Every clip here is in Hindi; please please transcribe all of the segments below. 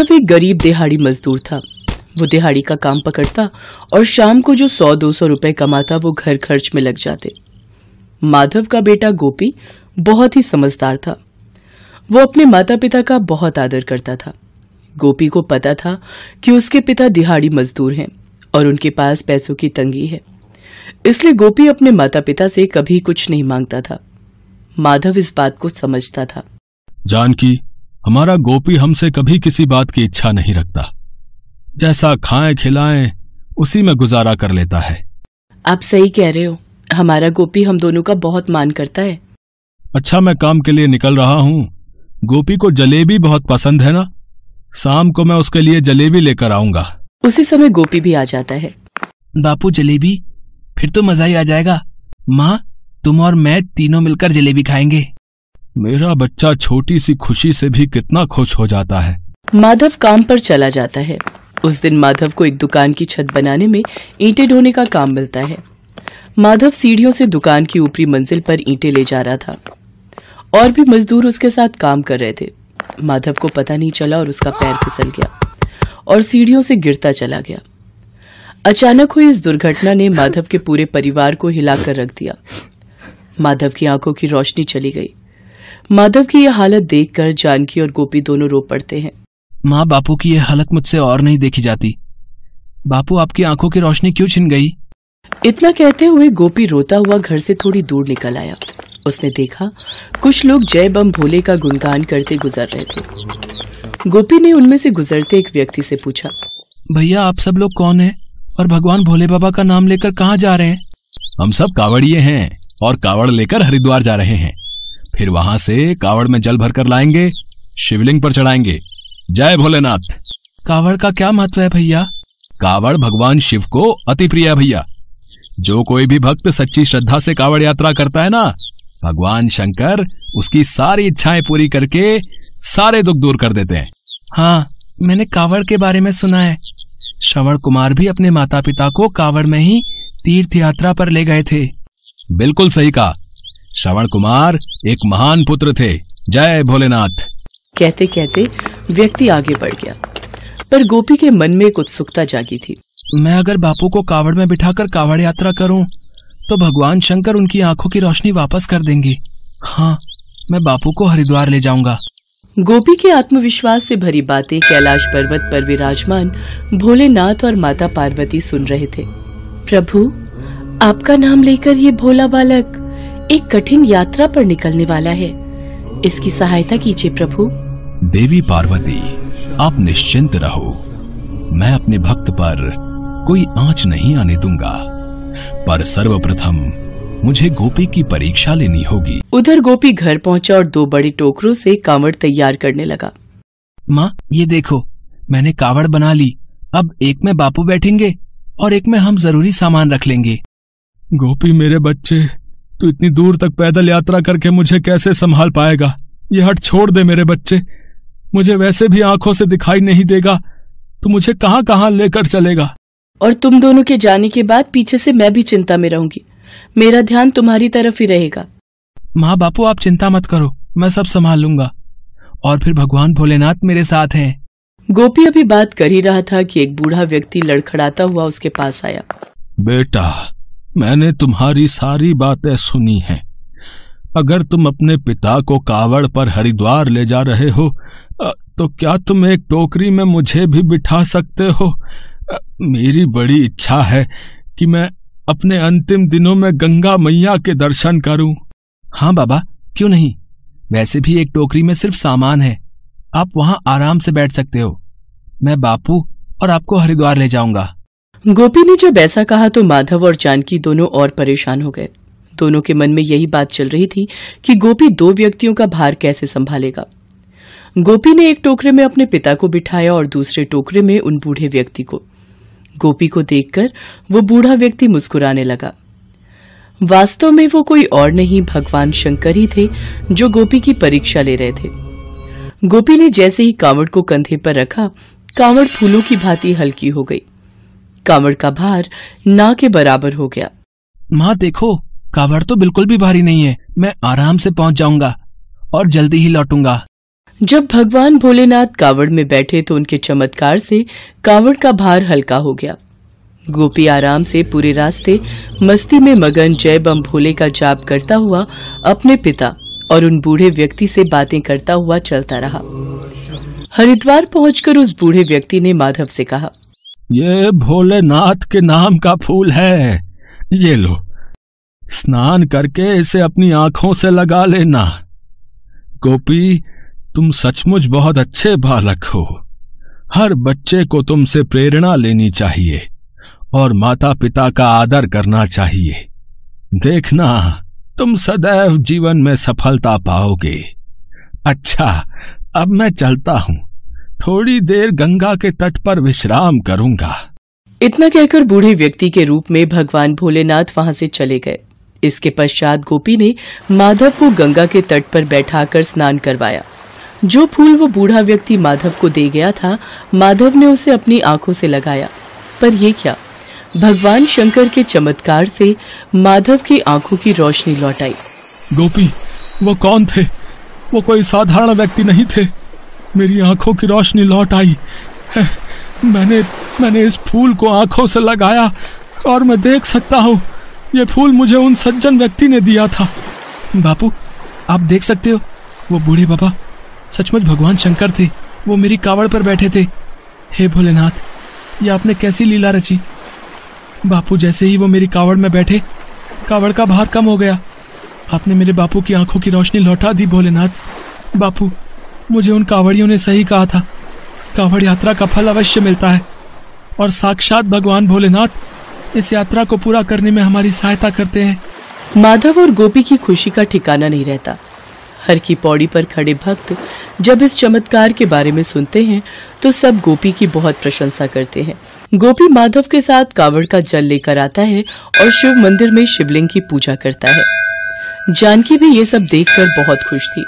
सब तो एक गरीब दिहाड़ी मजदूर था वो दिहाड़ी का काम पकड़ता और शाम को जो सौ दो सौ रुपए कमाता वो घर खर्च में लग जाते माधव का बेटा गोपी बहुत ही समझदार था वो अपने माता पिता का बहुत आदर करता था गोपी को पता था कि उसके पिता दिहाड़ी मजदूर हैं और उनके पास पैसों की तंगी है इसलिए गोपी अपने माता पिता से कभी कुछ नहीं मांगता था माधव इस बात को समझता था जानकी हमारा गोपी हमसे कभी किसी बात की इच्छा नहीं रखता जैसा खाएं खिलाएं उसी में गुजारा कर लेता है आप सही कह रहे हो हमारा गोपी हम दोनों का बहुत मान करता है अच्छा मैं काम के लिए निकल रहा हूँ गोपी को जलेबी बहुत पसंद है ना शाम को मैं उसके लिए जलेबी लेकर आऊंगा उसी समय गोपी भी आ जाता है बापू जलेबी फिर तो मजा ही आ जाएगा माँ तुम और मैं तीनों मिलकर जलेबी खाएंगे मेरा बच्चा छोटी सी खुशी से भी कितना खुश हो जाता है माधव काम पर चला जाता है उस दिन माधव को एक दुकान की छत बनाने में ईंटे ढोने का काम मिलता है माधव सीढ़ियों से दुकान की ऊपरी मंजिल पर ईंटे ले जा रहा था और भी मजदूर उसके साथ काम कर रहे थे माधव को पता नहीं चला और उसका पैर फिसल गया और सीढ़ियों से गिरता चला गया अचानक हुई इस दुर्घटना ने माधव के पूरे परिवार को हिलाकर रख दिया माधव की आंखों की रोशनी चली गई माधव की यह हालत देखकर जानकी और गोपी दोनों रो पड़ते हैं माँ बापू की यह हालत मुझसे और नहीं देखी जाती बापू आपकी आंखों की रोशनी क्यों छिन गई इतना कहते हुए गोपी रोता हुआ घर से थोड़ी दूर निकल आया उसने देखा कुछ लोग जय बम भोले का गुणगान करते गुजर रहे थे गोपी ने उनमें से गुजरते एक व्यक्ति से पूछा भैया आप सब लोग कौन हैं और भगवान भोले बाबा का नाम लेकर कहाँ जा रहे हैं हम सब कावड़िए हैं और कावड़ लेकर हरिद्वार जा रहे हैं फिर वहां से कावड़ में जल भरकर लाएंगे शिवलिंग पर चढ़ाएंगे जय भोलेनाथ कावड़ का क्या महत्व है भैया कावड़ भगवान शिव को अति प्रिय है भैया जो कोई भी भक्त सच्ची श्रद्धा से कावड़ यात्रा करता है ना भगवान शंकर उसकी सारी इच्छाएं पूरी करके सारे दुख दूर कर देते हैं हाँ मैंने कावड़ के बारे में सुना है श्रवण कुमार भी अपने माता पिता को कावड़ में ही तीर्थ यात्रा पर ले गए थे बिल्कुल सही कहा श्रवण कुमार एक महान पुत्र थे जय भोलेनाथ कहते कहते व्यक्ति आगे बढ़ गया पर गोपी के मन में एक उत्सुकता जागी थी मैं अगर बापू को कावड़ में बिठाकर कावड़ यात्रा करूं तो भगवान शंकर उनकी आंखों की रोशनी वापस कर देंगे हाँ मैं बापू को हरिद्वार ले जाऊंगा गोपी के आत्मविश्वास से भरी बातें कैलाश पर्वत पर विराजमान भोलेनाथ और माता पार्वती सुन रहे थे प्रभु आपका नाम लेकर ये भोला बालक एक कठिन यात्रा पर निकलने वाला है इसकी सहायता कीजिए प्रभु देवी पार्वती आप निश्चिंत रहो मैं अपने भक्त पर कोई आंच नहीं आने दूंगा पर सर्वप्रथम मुझे गोपी की परीक्षा लेनी होगी उधर गोपी घर पहुंचा और दो बड़े टोकरों से कावड़ तैयार करने लगा माँ ये देखो मैंने कावड़ बना ली अब एक में बापू बैठेंगे और एक में हम जरूरी सामान रख लेंगे गोपी मेरे बच्चे तो इतनी दूर तक पैदल यात्रा करके मुझे कैसे संभाल पाएगा ये हट छोड़ दे मेरे बच्चे मुझे वैसे भी आंखों से दिखाई नहीं देगा तो मुझे कहाँ कहाँ लेकर चलेगा और तुम दोनों के जाने के बाद पीछे से मैं भी चिंता में रहूंगी मेरा ध्यान तुम्हारी तरफ ही रहेगा माँ बापू आप चिंता मत करो मैं सब संभाल लूंगा और फिर भगवान भोलेनाथ मेरे साथ हैं गोपी अभी बात कर ही रहा था कि एक बूढ़ा व्यक्ति लड़खड़ाता हुआ उसके पास आया बेटा मैंने तुम्हारी सारी बातें सुनी हैं अगर तुम अपने पिता को कावड़ पर हरिद्वार ले जा रहे हो तो क्या तुम एक टोकरी में मुझे भी बिठा सकते हो मेरी बड़ी इच्छा है कि मैं अपने अंतिम दिनों में गंगा मैया के दर्शन करूं हाँ बाबा क्यों नहीं वैसे भी एक टोकरी में सिर्फ सामान है आप वहां आराम से बैठ सकते हो मैं बापू और आपको हरिद्वार ले जाऊंगा गोपी ने जब ऐसा कहा तो माधव और जानकी दोनों और परेशान हो गए दोनों के मन में यही बात चल रही थी कि गोपी दो व्यक्तियों का भार कैसे संभालेगा गोपी ने एक टोकरे में अपने पिता को बिठाया और दूसरे टोकरे में उन बूढ़े व्यक्ति को गोपी को देखकर वो बूढ़ा व्यक्ति मुस्कुराने लगा वास्तव में वो कोई और नहीं भगवान शंकर ही थे जो गोपी की परीक्षा ले रहे थे गोपी ने जैसे ही कांवड़ को कंधे पर रखा कांवड़ फूलों की भांति हल्की हो गई कावड़ का भार ना के बराबर हो गया माँ देखो कावड़ तो बिल्कुल भी भारी नहीं है मैं आराम से पहुंच जाऊंगा और जल्दी ही लौटूंगा जब भगवान भोलेनाथ कावड़ में बैठे तो उनके चमत्कार से कावड़ का भार हल्का हो गया गोपी आराम से पूरे रास्ते मस्ती में मगन जय बम भोले का जाप करता हुआ अपने पिता और उन बूढ़े व्यक्ति से बातें करता हुआ चलता रहा हरिद्वार पहुंचकर उस बूढ़े व्यक्ति ने माधव से कहा ये भोलेनाथ के नाम का फूल है ये लो स्नान करके इसे अपनी आंखों से लगा लेना गोपी तुम सचमुच बहुत अच्छे बालक हो हर बच्चे को तुमसे प्रेरणा लेनी चाहिए और माता पिता का आदर करना चाहिए देखना तुम सदैव जीवन में सफलता पाओगे अच्छा अब मैं चलता हूं थोड़ी देर गंगा के तट पर विश्राम करूंगा इतना कहकर बूढ़े व्यक्ति के रूप में भगवान भोलेनाथ वहां से चले गए इसके पश्चात गोपी ने माधव को गंगा के तट पर बैठाकर स्नान करवाया जो फूल वो बूढ़ा व्यक्ति माधव को दे गया था माधव ने उसे अपनी आंखों से लगाया पर ये क्या भगवान शंकर के चमत्कार से माधव की आंखों की रोशनी लौट आई गोपी वो कौन थे वो कोई साधारण व्यक्ति नहीं थे मेरी आंखों की रोशनी लौट आई मैंने मैंने इस फूल को आंखों से लगाया और मैं देख सकता हूँ ये फूल मुझे उन सज्जन व्यक्ति ने दिया था बापू आप देख सकते हो वो बूढ़े बाबा सचमुच भगवान शंकर थे वो मेरी कावड़ पर बैठे थे हे भोलेनाथ ये आपने कैसी लीला रची बापू जैसे ही वो मेरी कावड़ में बैठे कावड़ का भार कम हो गया आपने मेरे बापू की आंखों की रोशनी लौटा दी भोलेनाथ बापू मुझे उन कांवड़ियों ने सही कहा था कावड़ यात्रा का फल अवश्य मिलता है और साक्षात भगवान भोलेनाथ इस यात्रा को पूरा करने में हमारी सहायता करते हैं माधव और गोपी की खुशी का ठिकाना नहीं रहता हर की पौड़ी पर खड़े भक्त जब इस चमत्कार के बारे में सुनते हैं तो सब गोपी की बहुत प्रशंसा करते हैं गोपी माधव के साथ कावड़ का जल लेकर आता है और शिव मंदिर में शिवलिंग की पूजा करता है जानकी भी ये सब देखकर बहुत खुश थी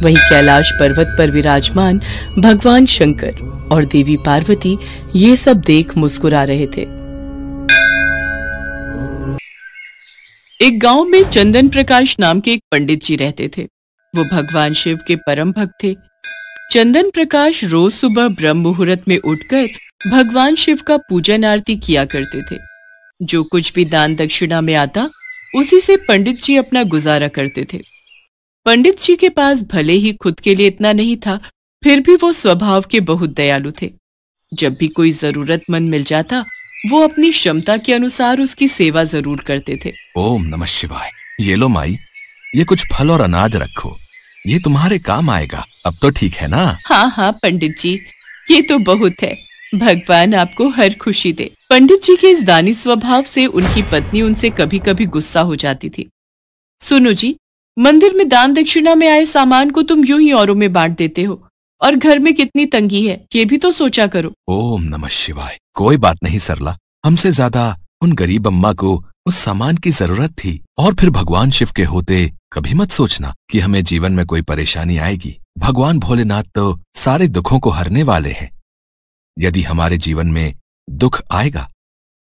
वहीं कैलाश पर्वत पर विराजमान भगवान शंकर और देवी पार्वती ये सब देख मुस्कुरा रहे थे एक गांव में चंदन प्रकाश नाम के एक पंडित जी रहते थे वो भगवान शिव के परम भक्त थे चंदन प्रकाश रोज सुबह ब्रह्म मुहूर्त में उठकर भगवान शिव का पूजन आरती किया करते थे जो कुछ भी दान दक्षिणा में आता उसी से पंडित जी अपना गुजारा करते थे पंडित जी के पास भले ही खुद के लिए इतना नहीं था फिर भी वो स्वभाव के बहुत दयालु थे जब भी कोई जरूरतमंद मिल जाता वो अपनी क्षमता के अनुसार उसकी सेवा जरूर करते थे ओम नमः शिवाय ये लो माई ये कुछ फल और अनाज रखो ये तुम्हारे काम आएगा अब तो ठीक है ना हाँ हाँ पंडित जी ये तो बहुत है भगवान आपको हर खुशी दे पंडित जी के इस दानी स्वभाव से उनकी पत्नी उनसे कभी कभी गुस्सा हो जाती थी सुनो जी मंदिर में दान दक्षिणा में आए सामान को तुम यूं ही औरों में बांट देते हो और घर में कितनी तंगी है ये भी तो सोचा करो ओम नमः शिवाय कोई बात नहीं सरला हमसे ज्यादा उन गरीब अम्मा को उस सामान की जरूरत थी और फिर भगवान शिव के होते कभी मत सोचना कि हमें जीवन में कोई परेशानी आएगी भगवान भोलेनाथ तो सारे दुखों को हरने वाले हैं यदि हमारे जीवन में दुख आएगा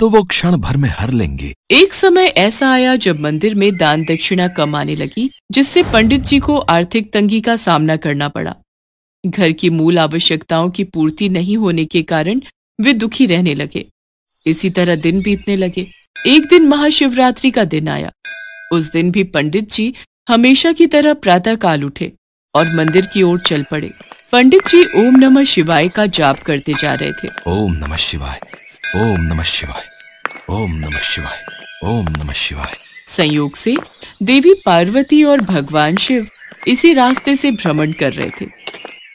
तो वो क्षण भर में हर लेंगे एक समय ऐसा आया जब मंदिर में दान दक्षिणा कम आने लगी जिससे पंडित जी को आर्थिक तंगी का सामना करना पड़ा घर की मूल आवश्यकताओं की पूर्ति नहीं होने के कारण वे दुखी रहने लगे इसी तरह दिन बीतने लगे एक दिन महाशिवरात्रि का दिन आया उस दिन भी पंडित जी हमेशा की तरह प्रातः काल उठे और मंदिर की ओर चल पड़े पंडित जी ओम नमः शिवाय का जाप करते जा रहे थे ओम नमः शिवाय ओम नमः शिवाय ओम नमः शिवाय ओम नमः शिवाय संयोग से देवी पार्वती और भगवान शिव इसी रास्ते से भ्रमण कर रहे थे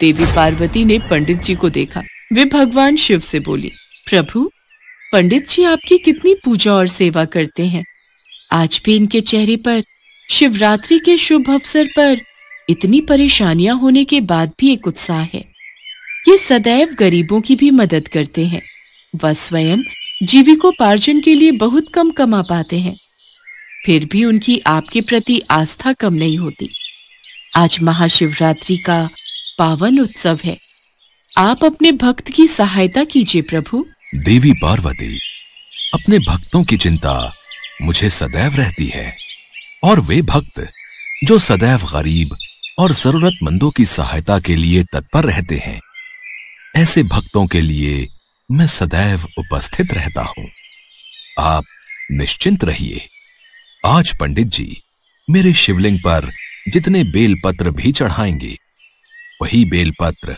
देवी पार्वती ने पंडित जी को देखा वे भगवान शिव से बोली प्रभु पंडित जी आपकी कितनी पूजा और सेवा करते हैं आज भी इनके चेहरे पर शिवरात्रि के शुभ अवसर पर इतनी परेशानियां होने के बाद भी एक उत्साह है ये सदैव गरीबों की भी मदद करते हैं वह स्वयं जीविकोपार्जन के लिए बहुत कम कमा पाते हैं फिर भी उनकी आपके प्रति आस्था कम नहीं होती आज महाशिवरात्रि का पावन उत्सव है आप अपने भक्त की सहायता कीजिए प्रभु देवी पार्वती अपने भक्तों की चिंता मुझे सदैव रहती है और वे भक्त जो सदैव गरीब और जरूरतमंदों की सहायता के लिए तत्पर रहते हैं ऐसे भक्तों के लिए मैं सदैव उपस्थित रहता हूं आप निश्चिंत रहिए आज पंडित जी मेरे शिवलिंग पर जितने बेलपत्र भी चढ़ाएंगे वही बेलपत्र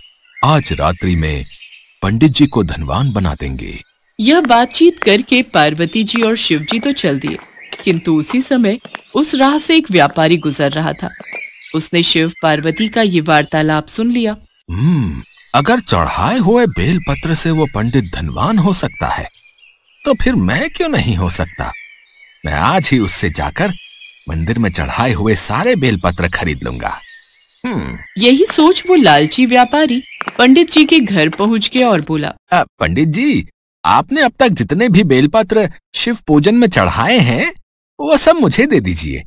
आज रात्रि में पंडित जी को धनवान बना देंगे यह बातचीत करके पार्वती जी और शिव जी तो चल दिए किंतु उसी समय उस राह से एक व्यापारी गुजर रहा था उसने शिव पार्वती का ये वार्तालाप सुन लिया हम्म अगर चढ़ाए हुए बेलपत्र से वो पंडित धनवान हो सकता है तो फिर मैं क्यों नहीं हो सकता मैं आज ही उससे जाकर मंदिर में चढ़ाए हुए सारे बेलपत्र खरीद लूंगा हम्म। यही सोच वो लालची व्यापारी पंडित जी के घर पहुंच के और बोला आ, पंडित जी आपने अब तक जितने भी बेलपत्र शिव पूजन में चढ़ाए हैं वो सब मुझे दे दीजिए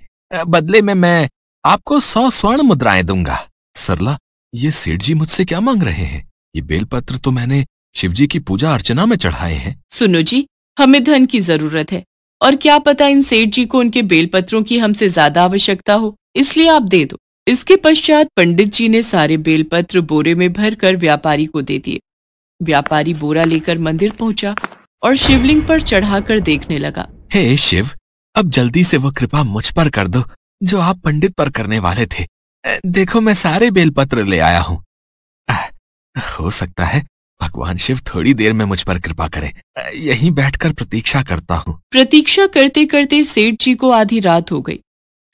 बदले में मैं आपको सौ स्वर्ण मुद्राएं दूंगा सरला ये सेठ जी मुझसे क्या मांग रहे हैं ये बेलपत्र तो मैंने शिव जी की पूजा अर्चना में चढ़ाए हैं सुनो जी हमें धन की जरूरत है और क्या पता इन सेठ जी को उनके बेलपत्रों की हमसे ज्यादा आवश्यकता हो इसलिए आप दे दो इसके पश्चात पंडित जी ने सारे बेलपत्र बोरे में भरकर व्यापारी को दे दिए व्यापारी बोरा लेकर मंदिर पहुंचा और शिवलिंग पर चढ़ाकर देखने लगा हे शिव अब जल्दी से वो कृपा मुझ पर कर दो जो आप पंडित पर करने वाले थे देखो मैं सारे बेलपत्र ले आया हूँ हो सकता है भगवान शिव थोड़ी देर में मुझ पर कृपा करें यहीं बैठकर प्रतीक्षा करता हूँ प्रतीक्षा करते करते सेठ जी को आधी रात हो गई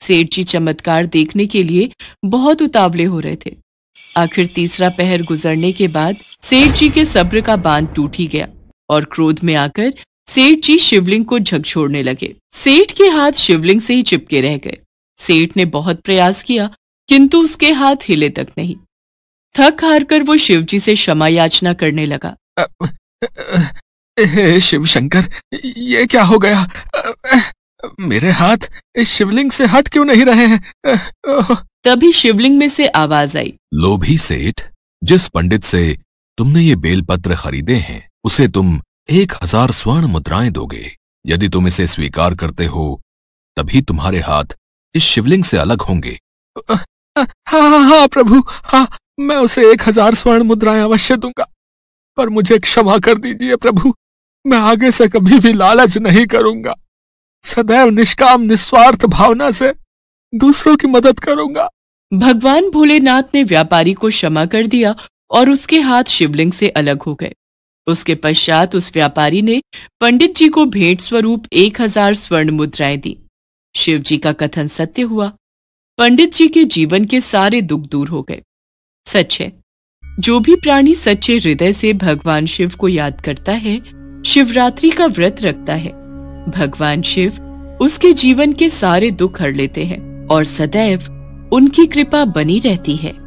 सेठ जी चमत्कार देखने के लिए बहुत उतावले हो रहे थे आखिर तीसरा पहर गुजरने के बाद सेठ जी के सब्र का बांध टूट ही गया और क्रोध में आकर सेठ जी शिवलिंग को झकझोड़ने लगे सेठ के हाथ शिवलिंग से ही चिपके रह गए सेठ ने बहुत प्रयास किया किंतु उसके हाथ हिले तक नहीं थक हार कर वो शिवजी से क्षमा याचना करने लगा शिव शंकर ये क्या हो गया मेरे हाथ इस शिवलिंग से हट क्यों नहीं रहे हैं तभी शिवलिंग में से आवाज आई लोभी सेठ जिस पंडित से तुमने ये बेलपत्र खरीदे हैं उसे तुम एक हजार स्वर्ण मुद्राएं दोगे यदि तुम इसे स्वीकार करते हो तभी तुम्हारे हाथ इस शिवलिंग से अलग होंगे हाँ हाँ हाँ प्रभु हाँ मैं उसे एक हजार स्वर्ण मुद्राएं अवश्य दूंगा पर मुझे क्षमा कर दीजिए प्रभु मैं आगे से कभी भी लालच नहीं करूंगा सदैव निष्काम निस्वार्थ भावना से दूसरों की मदद करूंगा भगवान भोलेनाथ ने व्यापारी को क्षमा कर दिया और उसके हाथ शिवलिंग से अलग हो गए उसके पश्चात उस व्यापारी ने पंडित जी को भेंट स्वरूप एक हजार स्वर्ण मुद्राएं दी शिव जी का कथन सत्य हुआ पंडित जी के जीवन के सारे दुख दूर हो गए सच है जो भी प्राणी सच्चे हृदय से भगवान शिव को याद करता है शिवरात्रि का व्रत रखता है भगवान शिव उसके जीवन के सारे दुख हर लेते हैं और सदैव उनकी कृपा बनी रहती है